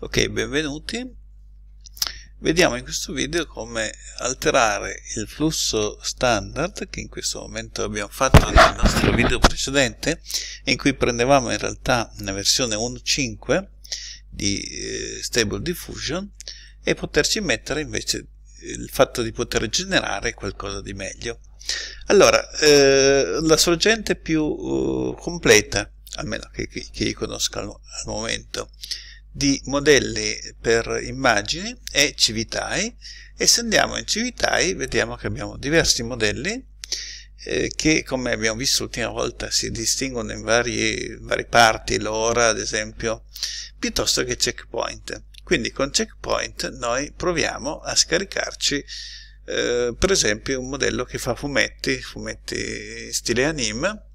ok benvenuti vediamo in questo video come alterare il flusso standard che in questo momento abbiamo fatto nel nostro video precedente in cui prendevamo in realtà una versione 1.5 di eh, Stable Diffusion e poterci mettere invece eh, il fatto di poter generare qualcosa di meglio allora eh, la sorgente più eh, completa almeno che, che, io conosca al, al momento di modelli per immagini e Civitai e se andiamo in Civitai vediamo che abbiamo diversi modelli eh, che come abbiamo visto l'ultima volta si distinguono in varie, varie parti, l'ora ad esempio, piuttosto che checkpoint. Quindi con checkpoint noi proviamo a scaricarci eh, per esempio un modello che fa fumetti, fumetti stile anime,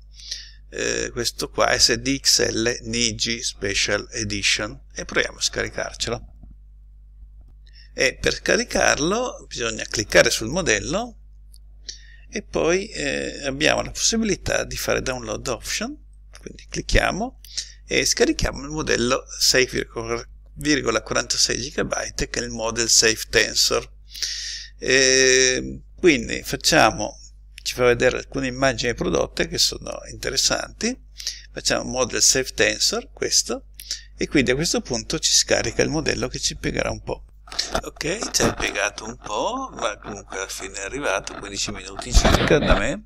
eh, questo qua SDXL Niji Special Edition e proviamo a scaricarcelo e per scaricarlo bisogna cliccare sul modello e poi eh, abbiamo la possibilità di fare download option quindi clicchiamo e scarichiamo il modello 6,46 GB che è il model Safe Tensor e eh, quindi facciamo ci fa vedere alcune immagini prodotte che sono interessanti facciamo model save tensor questo e quindi a questo punto ci scarica il modello che ci piegherà un po' ok ci ha piegato un po' ma comunque alla fine è arrivato 15 minuti circa da me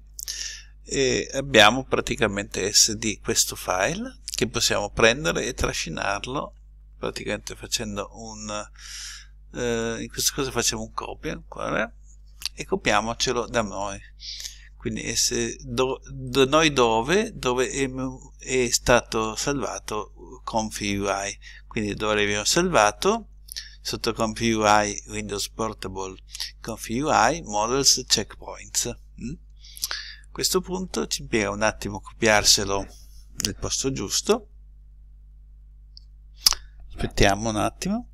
e abbiamo praticamente SD questo file che possiamo prendere e trascinarlo praticamente facendo un eh, in questo caso facciamo un copia ancora e copiamocelo da noi quindi se do, da noi dove, dove è, è, stato salvato config.ui quindi dove abbiamo salvato sotto config.ui Windows Portable config.ui Models Checkpoints a mm? questo punto ci impiega un attimo a copiarselo nel posto giusto aspettiamo un attimo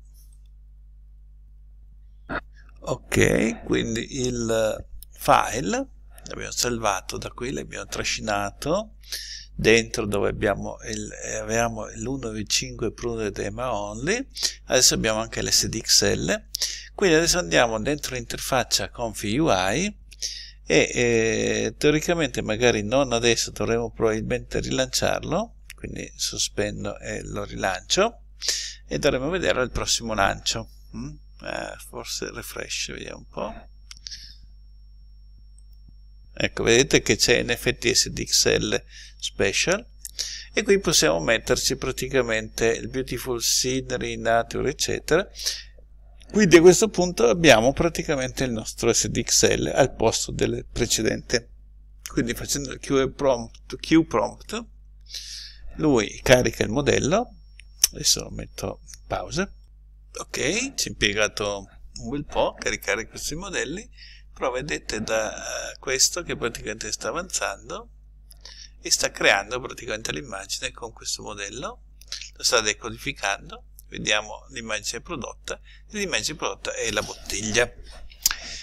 ok quindi il file l'abbiamo salvato da qui l'abbiamo trascinato dentro dove abbiamo l'1.5 eh, prune tema only adesso abbiamo anche l'sdxl quindi adesso andiamo dentro l'interfaccia config UI e eh, teoricamente magari non adesso dovremo probabilmente rilanciarlo quindi sospendo e lo rilancio e dovremo vedere al prossimo lancio mm? eh, forse refresh vediamo un po' eh. ecco vedete che c'è in effetti SDXL special e qui possiamo metterci praticamente il beautiful scenery nature eccetera quindi a questo punto abbiamo praticamente il nostro SDXL al posto del precedente quindi facendo il qprompt, qprompt lui carica il modello adesso lo metto in pausa ok ci è impiegato un bel po' a caricare questi modelli però vedete da eh, questo che praticamente sta avanzando e sta creando praticamente l'immagine con questo modello lo sta decodificando vediamo l'immagine prodotta l'immagine prodotta è la bottiglia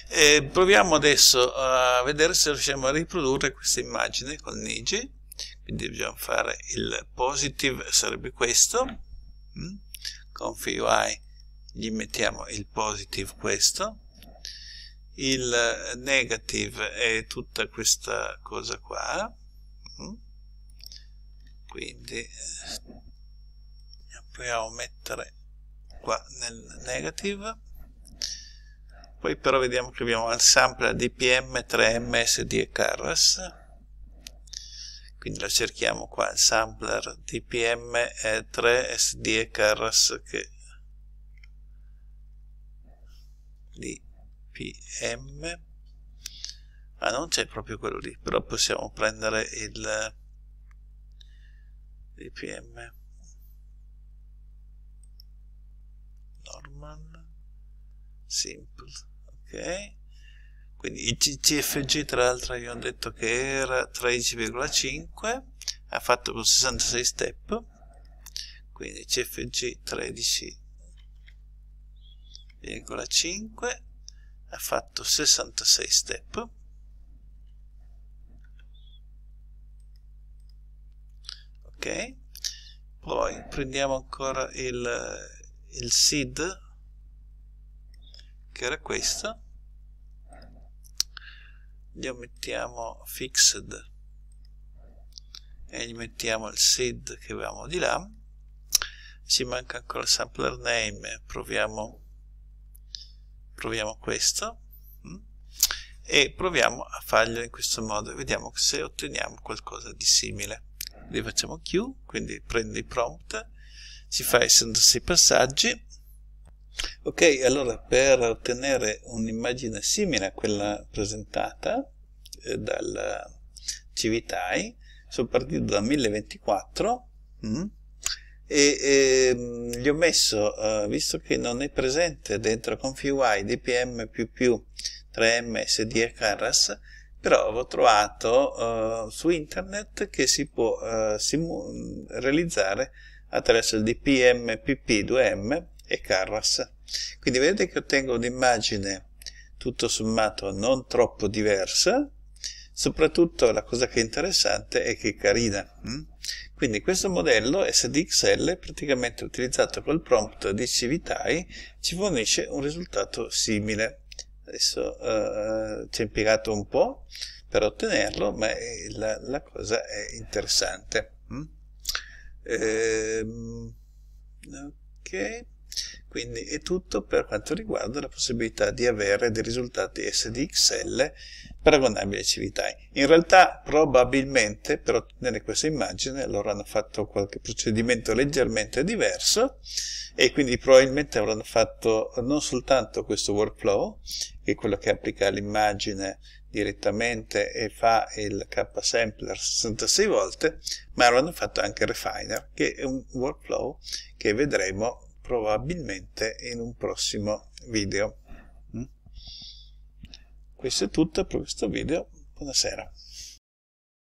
e proviamo adesso a vedere se riusciamo a riprodurre questa immagine con Niji quindi dobbiamo fare il positive sarebbe questo mm? config UI gli mettiamo il positive questo il negative è tutta questa cosa qua mm? quindi proviamo a mettere qua nel negative poi però vediamo che abbiamo al sample dpm 3 msd e carras quindi la cerchiamo qua il sampler dpm 3 sd e carras che di PM ah non c'è proprio quello lì però possiamo prendere il dpm normal simple ok quindi il CCFG tra l'altro io ho detto che era 13,5 ha fatto con 66 step quindi CFG 13 1,5 ha fatto 66 step ok poi prendiamo ancora il, il seed che era questo gli mettiamo fixed e gli mettiamo il seed che avevamo di là ci manca ancora il sampler name proviamo proviamo questo mm, e proviamo a farglielo in questo modo vediamo se otteniamo qualcosa di simile li facciamo Q quindi prende i prompt si fa essendo sei passaggi ok allora per ottenere un'immagine simile a quella presentata eh, dal Civitai sono partito da 1024 mm, e eh, gli ho messo, eh, visto che non è presente dentro config.y dpm 3m sd carras, però avevo trovato eh, su internet che si può eh, realizzare attraverso il dpm pp2m e carras. Quindi vedete che ottengo un'immagine tutto sommato non troppo diversa, soprattutto la cosa che è interessante è che è carina. Hm? Quindi questo modello SDXL praticamente utilizzato col prompt di Civitai ci fornisce un risultato simile. Adesso eh, ci è impiegato un po' per ottenerlo, ma la, la cosa è interessante. Mm? Ehm, ok. Quindi è tutto per quanto riguarda la possibilità di avere dei risultati SDXL paragonabili a Civitai. In realtà probabilmente per ottenere questa immagine loro hanno fatto qualche procedimento leggermente diverso e quindi probabilmente avranno fatto non soltanto questo workflow, che è quello che applica l'immagine direttamente e fa il K-sampler 66 volte, ma avranno fatto anche Refiner, che è un workflow che vedremo probabilmente in un prossimo video. Mm? Questo è tutto per questo video, buonasera.